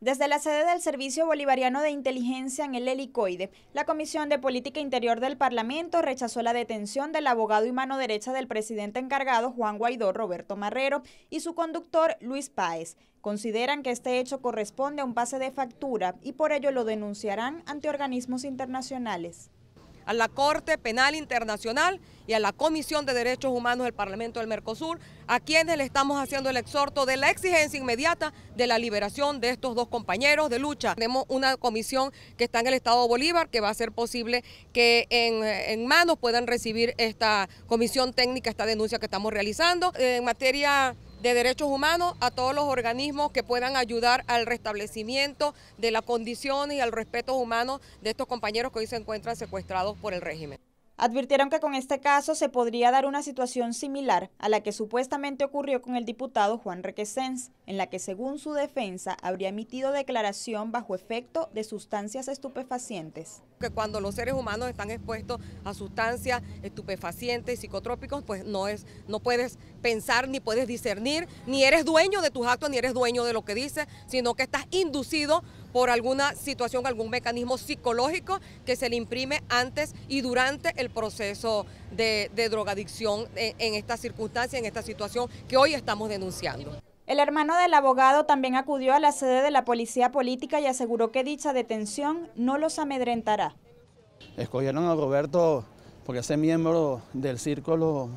Desde la sede del Servicio Bolivariano de Inteligencia en el Helicoide, la Comisión de Política Interior del Parlamento rechazó la detención del abogado y mano derecha del presidente encargado Juan Guaidó Roberto Marrero y su conductor Luis Páez. Consideran que este hecho corresponde a un pase de factura y por ello lo denunciarán ante organismos internacionales a la Corte Penal Internacional y a la Comisión de Derechos Humanos del Parlamento del Mercosur, a quienes le estamos haciendo el exhorto de la exigencia inmediata de la liberación de estos dos compañeros de lucha. Tenemos una comisión que está en el Estado Bolívar que va a ser posible que en, en manos puedan recibir esta comisión técnica, esta denuncia que estamos realizando. En materia de derechos humanos a todos los organismos que puedan ayudar al restablecimiento de la condición y al respeto humano de estos compañeros que hoy se encuentran secuestrados por el régimen. Advirtieron que con este caso se podría dar una situación similar a la que supuestamente ocurrió con el diputado Juan Requesens, en la que según su defensa habría emitido declaración bajo efecto de sustancias estupefacientes. Que cuando los seres humanos están expuestos a sustancias estupefacientes y psicotrópicos, pues no es no puedes pensar ni puedes discernir, ni eres dueño de tus actos ni eres dueño de lo que dices, sino que estás inducido por alguna situación, algún mecanismo psicológico que se le imprime antes y durante el proceso de, drogadicción en, esta circunstancia, en esta situación que hoy estamos denunciando. El hermano del abogado también acudió a la sede de la policía política y aseguró que dicha detención no los amedrentará. Escogieron a Roberto porque es miembro del círculo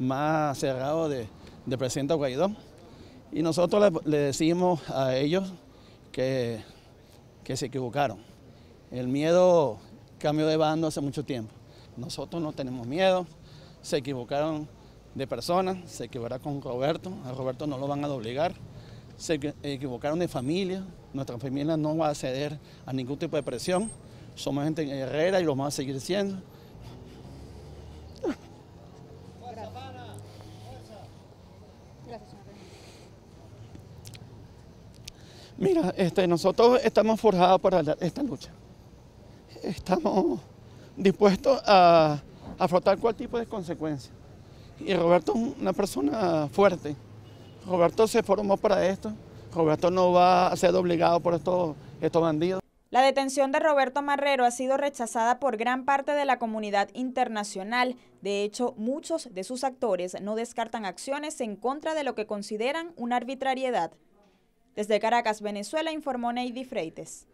más cerrado de, Presidente Guaidó. Y nosotros le decimos a ellos que que se equivocaron. El miedo cambió de bando hace mucho tiempo. Nosotros no tenemos miedo, se equivocaron de personas, se equivocaron con Roberto, a Roberto no lo van a doblegar. se equivocaron de familia, nuestra familia no va a ceder a ningún tipo de presión, somos gente guerrera y lo vamos a seguir siendo. Mira, este, nosotros estamos forjados para esta lucha. Estamos dispuestos a afrontar cualquier tipo de consecuencia. Y Roberto es una persona fuerte. Roberto se formó para esto. Roberto no va a ser obligado por estos, estos bandidos. La detención de Roberto Marrero ha sido rechazada por gran parte de la comunidad internacional. De hecho, muchos de sus actores no descartan acciones en contra de lo que consideran una arbitrariedad. Desde Caracas, Venezuela, informó Neidy Freites.